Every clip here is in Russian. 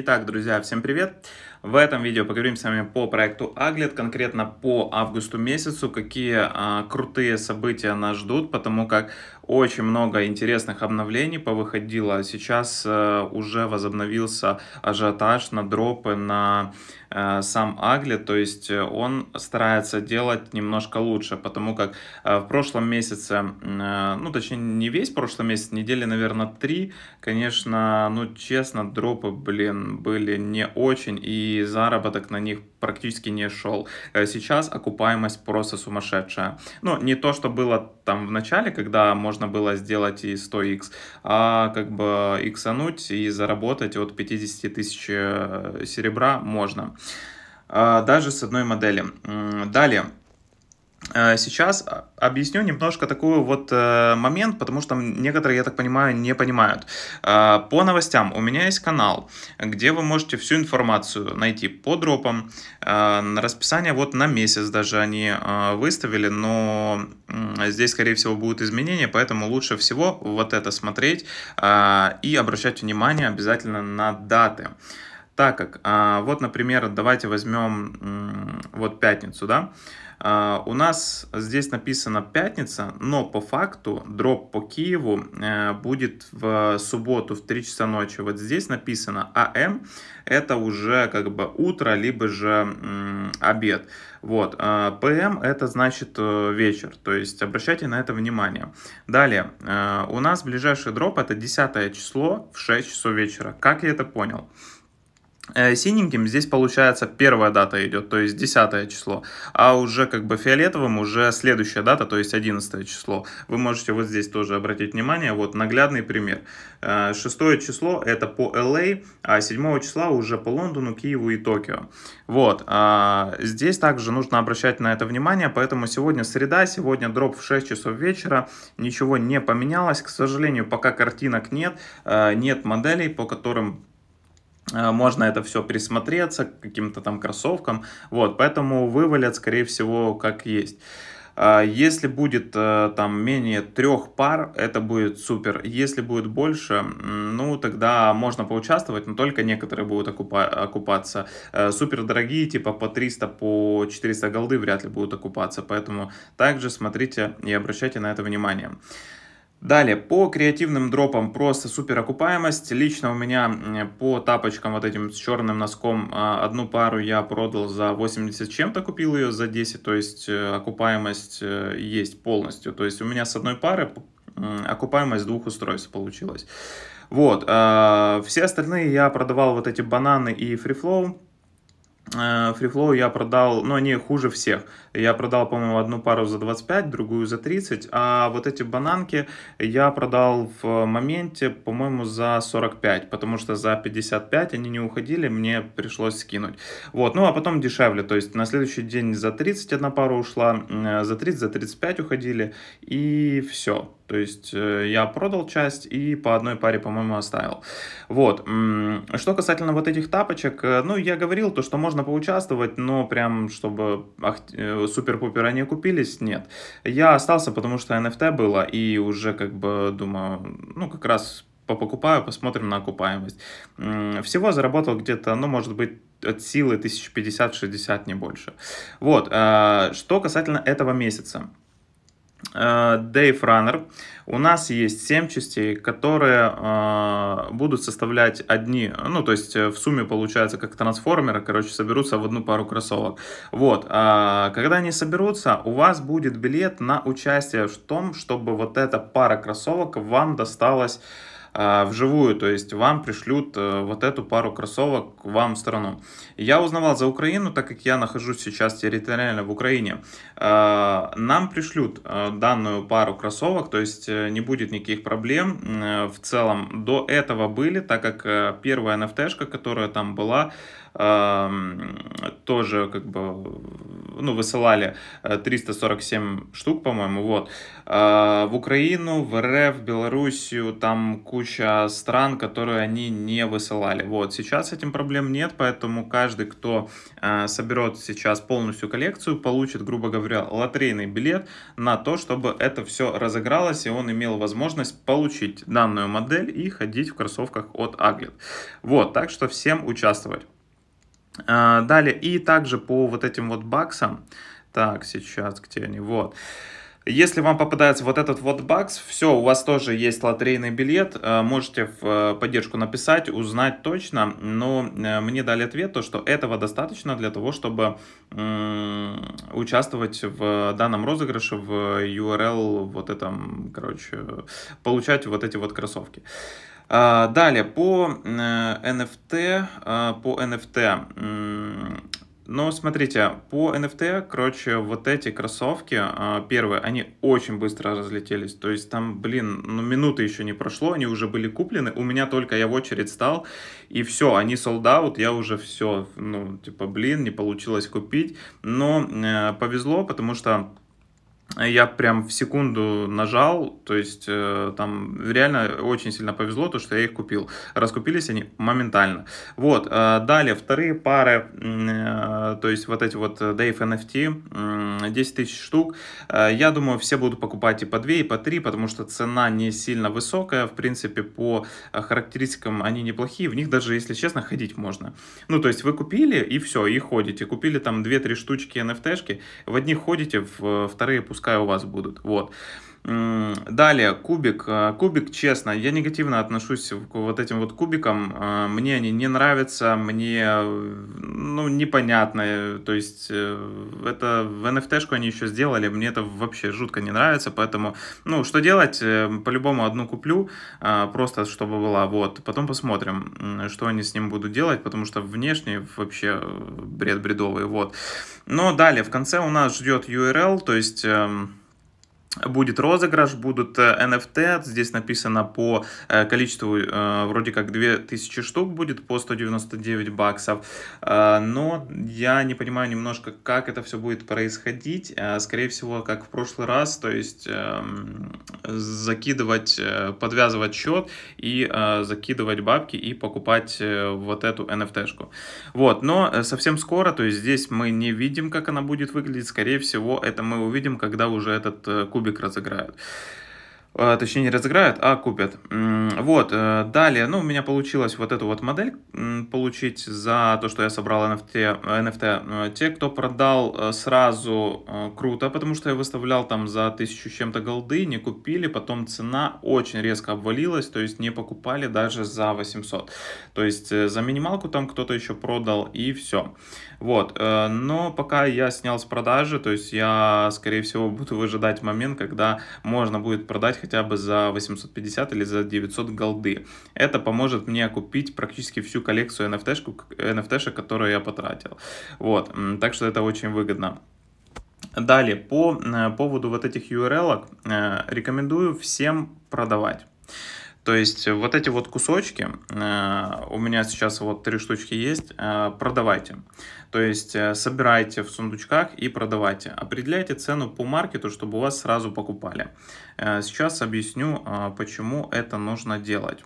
Итак, друзья, всем привет! В этом видео поговорим с вами по проекту Aglet, конкретно по августу месяцу, какие а, крутые события нас ждут, потому как очень много интересных обновлений повыходило. Сейчас а, уже возобновился ажиотаж на дропы, на Э, сам Агли, то есть э, он старается делать немножко лучше, потому как э, в прошлом месяце, ну точнее не весь прошлый месяц, недели, наверное, три, конечно, ну честно, дропы, блин, были не очень, и заработок на них практически не шел. Сейчас окупаемость просто сумасшедшая. Ну, не то, что было там в начале, когда можно было сделать и 100x, а как бы иксануть и заработать от 50 тысяч серебра можно. А, даже с одной модели. Далее. А, сейчас а, объясню немножко такой вот э, момент, потому что некоторые, я так понимаю, не понимают. По новостям у меня есть канал, где вы можете всю информацию найти по дропам. Расписание вот на месяц даже они выставили, но здесь, скорее всего, будут изменения, поэтому лучше всего вот это смотреть и обращать внимание обязательно на даты так как, а, вот, например, давайте возьмем вот пятницу, да, а, у нас здесь написано пятница, но по факту дроп по Киеву э, будет в субботу в 3 часа ночи. Вот здесь написано АМ, это уже как бы утро, либо же обед. Вот, а, ПМ это значит э, вечер, то есть обращайте на это внимание. Далее, э, у нас ближайший дроп это 10 число в 6 часов вечера. Как я это понял? Э, синеньким здесь получается первая дата идет, то есть 10 число, а уже как бы фиолетовым уже следующая дата, то есть 11 число. Вы можете вот здесь тоже обратить внимание, вот наглядный пример. 6 э, число это по LA, а 7 а числа уже по Лондону, Киеву и Токио. Вот, а здесь также нужно обращать на это внимание, поэтому сегодня среда, сегодня дроп в 6 часов вечера, ничего не поменялось, к сожалению, пока картинок нет, э, нет моделей, по которым Э, можно это все присмотреться к каким-то там кроссовкам, вот, поэтому вывалят, скорее всего, как есть. А если будет э, там менее трех пар, это будет супер. Если будет больше, ну тогда можно поучаствовать, но только некоторые будут окупа окупаться. Э, супер дорогие, типа по 300, по 400 голды вряд ли будут окупаться. Поэтому также смотрите и обращайте на это внимание. Далее, по креативным дропам просто супер окупаемость. Лично у меня по тапочкам вот этим с черным носком а, одну пару я продал за 80 чем-то, купил ее за 10, то есть э, окупаемость э, есть полностью. То есть у меня с одной пары окупаемость двух устройств получилась. Вот, а, все остальные я продавал вот эти бананы и фрифлоу Фрифлоу э, я продал, но ну, они хуже всех. Я продал, по-моему, одну пару за 25, другую за 30, а вот эти бананки я продал в моменте, по-моему, за 45, потому что за 55 они не уходили, мне пришлось скинуть. Вот, ну а потом дешевле, то есть на следующий день за 30 одна пара ушла, э, за 30, за 35 уходили, и все. То есть э, я продал часть и по одной паре, по-моему, оставил. Вот. Что касательно вот этих тапочек, э, ну, я говорил то, что можно поучаствовать, но прям, чтобы ах, э, супер-пупер они купились, нет. Я остался, потому что NFT было, и уже как бы думаю, ну, как раз покупаю, посмотрим на окупаемость. Всего заработал где-то, ну, может быть, от силы 1050-60, не больше. Вот, что касательно этого месяца. Э, Dave Runner. У нас есть 7 частей, которые э, будут составлять одни, ну, то есть э, в сумме получается как трансформеры, короче, соберутся в одну пару кроссовок. Вот, э, когда они соберутся, у вас будет билет на участие в том, чтобы вот эта пара кроссовок вам досталась а, вживую, то есть вам пришлют э, вот эту пару кроссовок вам в страну. Я узнавал за Украину, так как я нахожусь сейчас территориально в Украине, а, нам пришлют э, данную пару кроссовок, то есть э, не будет никаких проблем в целом. До этого были, так как первая NFT, которая там была, а, тоже как бы ну, высылали 347 штук, по-моему, вот. В Украину, в РФ, в Белоруссию, там куча стран, которые они не высылали. Вот, сейчас этим проблем нет, поэтому каждый, кто э, соберет сейчас полностью коллекцию, получит, грубо говоря, лотерейный билет на то, чтобы это все разыгралось, и он имел возможность получить данную модель и ходить в кроссовках от Аглет. Вот, так что всем участвовать. Э, далее, и также по вот этим вот баксам, так, сейчас, где они, вот, если вам попадается вот этот вот бакс, все, у вас тоже есть лотерейный билет, э, можете в э, поддержку написать, узнать точно, но э, мне дали ответ, то, что этого достаточно для того, чтобы участвовать в данном розыгрыше, в URL, вот этом, короче, получать вот эти вот кроссовки. А, далее, по NFT, по NFT ну, смотрите, по NFT, короче, вот эти кроссовки, а, первые, они очень быстро разлетелись. То есть там, блин, ну, минуты еще не прошло, они уже были куплены. У меня только я в очередь стал, и все, они sold out, я уже все, ну, типа, блин, не получилось купить. Но э, повезло, потому что я прям в секунду нажал, то есть э, там реально очень сильно повезло то, что я их купил. Раскупились они моментально. Вот, э, далее вторые пары, э, то есть вот эти вот э, Dave NFT, э, 10 тысяч штук. Э, я думаю, все будут покупать и по 2, и по 3, потому что цена не сильно высокая, в принципе, по э, характеристикам они неплохие, в них даже, если честно, ходить можно. Ну, то есть вы купили и все, и ходите. Купили там 2-3 штучки NFT-шки, в одних ходите, в э, вторые пустые пускай у вас будут. Вот. Далее, кубик. Э, кубик, честно, я негативно отношусь к вот этим вот кубикам. Э, мне они не нравятся, мне, э, ну, непонятно. То есть, это в NFT-шку они еще сделали, мне это вообще жутко не нравится, поэтому, ну, что делать? По-любому одну куплю, просто чтобы была, вот. Потом посмотрим, что они с ним будут делать, потому что внешне вообще бред бредовый, вот. Но далее, в конце у нас ждет URL, то есть эм, Будет розыгрыш, будут NFT, э, здесь написано по э, количеству, э, вроде как 2000 штук будет по 199 баксов, но я не понимаю немножко, как это все будет происходить, скорее всего, как в прошлый раз, то есть эм, закидывать, подвязывать счет и закидывать бабки и покупать вот эту NFT-шку. Вот, но совсем скоро, то есть здесь мы не видим, как она будет выглядеть, скорее всего, это мы увидим, когда уже этот курс кубик разыграют. Э, точнее не разыграют, а купят. Вот, э, далее, ну, у меня получилось вот эту вот модель получить за то, что я собрал NFT. NFT. Э, те, кто продал сразу, круто, потому что я выставлял там за тысячу чем-то голды, не купили, потом цена очень резко обвалилась, то есть не покупали даже за 800. То есть за минималку там кто-то еще продал и все. Вот, но пока я снял с продажи, то есть я, скорее всего, буду выжидать момент, когда можно будет продать хотя бы за 850 или за 900 голды. Это поможет мне купить практически всю коллекцию NFT-шек, NFT которую я потратил. Вот, так что это очень выгодно. Далее, по э, поводу вот этих URL, э, рекомендую всем продавать. То есть э, вот эти вот кусочки, э, у меня сейчас вот три штучки есть, э, продавайте. То есть собирайте в сундучках и продавайте. Определяйте цену по маркету, чтобы у вас сразу покупали. Сейчас объясню, почему это нужно делать.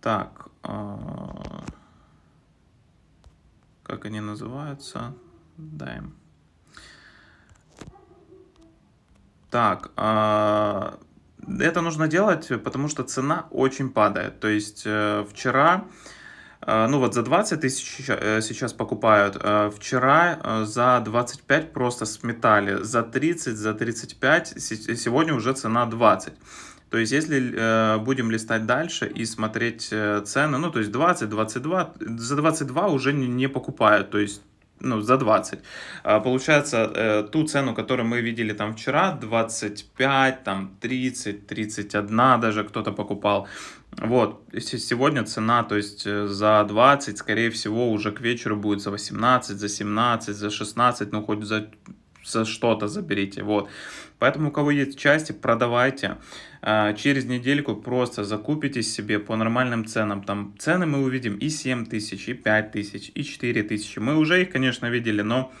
Так, как они называются? Даем. Так, это нужно делать, потому что цена очень падает. То есть э, вчера, э, ну вот за 20 тысяч э, сейчас покупают, вчера за 25 просто сметали, за 30, за 35, сегодня уже цена 20. То есть, если будем листать дальше и смотреть цены, ну, то есть 20, 22, за 22 уже не покупают, то есть ну, за 20. А, получается, э, ту цену, которую мы видели там вчера, 25, там 30, 31 даже кто-то покупал. Вот, сегодня цена, то есть э, за 20, скорее всего, уже к вечеру будет за 18, за 17, за 16, ну, хоть за за что-то заберите, вот. Поэтому у кого есть части, продавайте. А, через недельку просто закупитесь себе по нормальным ценам. Там цены мы увидим и 7 тысяч, и 5 тысяч, и 4 тысячи. Мы уже их, конечно, видели, но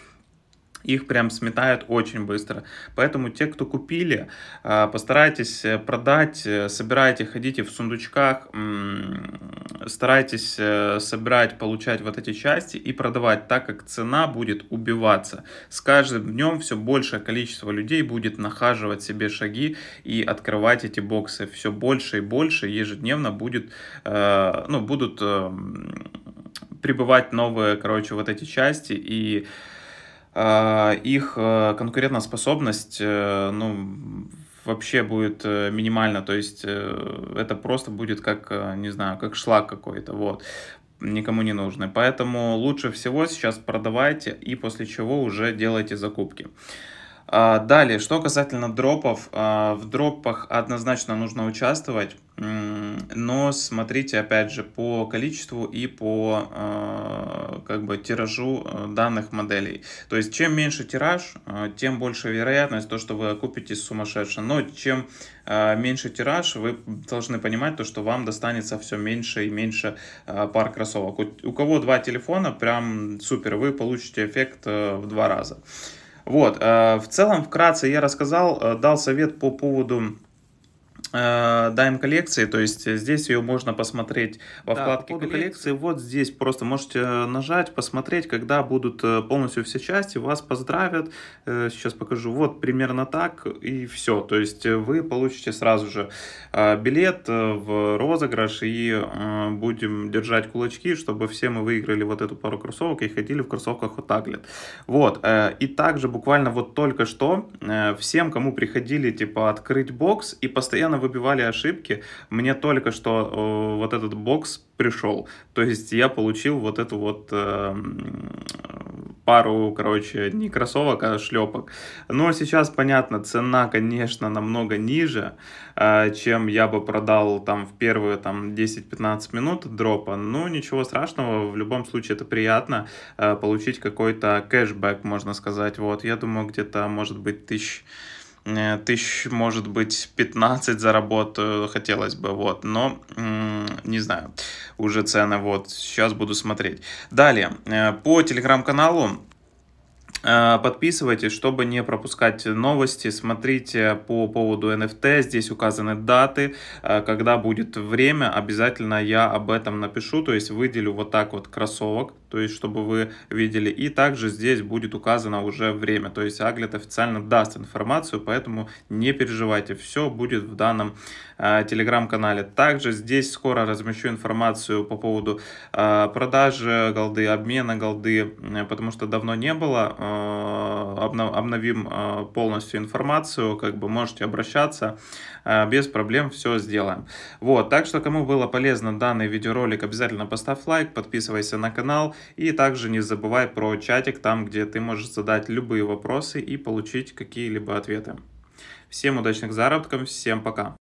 их прям сметают очень быстро. Поэтому те, кто купили, а, постарайтесь э, продать, э, собирайте, ходите в сундучках, старайтесь э, собирать, получать вот эти части и продавать, так как цена будет убиваться. С каждым днем все большее количество людей будет нахаживать себе шаги и открывать эти боксы. Все больше и больше ежедневно будет, э, ну, будут эм, прибывать новые, короче, вот эти части и э, их конкурентоспособность, ну, вообще будет э, минимально, то есть э, это просто будет как, э, не знаю, как шлак какой-то, вот никому не нужны. Поэтому лучше всего сейчас продавайте и после чего уже делайте закупки. А, далее, что касательно дропов, а, в дропах однозначно нужно участвовать, но смотрите, опять же, по количеству и по а, как бы, тиражу э, данных моделей. То есть, чем меньше тираж, э, тем больше вероятность то, что вы окупитесь сумасшедше. Но чем меньше тираж, вы должны понимать то, что вам достанется все меньше и меньше пар кроссовок. У кого два телефона, прям супер, вы получите эффект э, в два раза. Вот, э, в целом, вкратце я рассказал, э, дал совет по поводу Э, Дайм коллекции, то есть э, здесь ее можно посмотреть во да, вкладке по коллекции. Вот здесь просто можете э, нажать, посмотреть, когда будут полностью все части, вас поздравят. Сейчас покажу. Вот примерно так и все. То есть вы получите сразу же билет в розыгрыш и будем держать кулачки, чтобы все мы выиграли вот эту пару кроссовок и ходили в кроссовках от Аглет. Вот. И также буквально вот только что всем, кому приходили типа открыть бокс и постоянно выбивали ошибки, мне только что э, вот этот бокс пришел. То есть я получил вот эту вот э, пару, короче, не кроссовок, а шлепок. Но сейчас, понятно, цена, конечно, намного ниже, э, чем я бы продал там в первые там 10-15 минут дропа. Но ну, ничего страшного, в любом случае это приятно э, получить какой-то кэшбэк, можно сказать. Вот, я думаю, где-то, может быть, тысяч... Э, тысяч, может быть, 15 заработаю, хотелось бы, вот, но не знаю, уже цены, вот, сейчас буду смотреть. Далее, э, по телеграм-каналу э, Подписывайтесь, чтобы не пропускать новости. Смотрите по поводу NFT. Здесь указаны даты. Когда будет время, обязательно я об этом напишу. То есть выделю вот так вот кроссовок то есть чтобы вы видели. И также здесь будет указано уже время, то есть Аглет официально даст информацию, поэтому не переживайте, все будет в данном э, телеграм-канале. Также здесь скоро размещу информацию по поводу э, продажи голды, обмена голды, потому что давно не было. Э, обновим э, полностью информацию, как бы можете обращаться, без проблем все сделаем. Вот, так что кому было полезно данный видеоролик, обязательно поставь лайк, подписывайся на канал. И также не забывай про чатик, там, где ты можешь задать любые вопросы и получить какие-либо ответы. Всем удачных заработков, всем пока!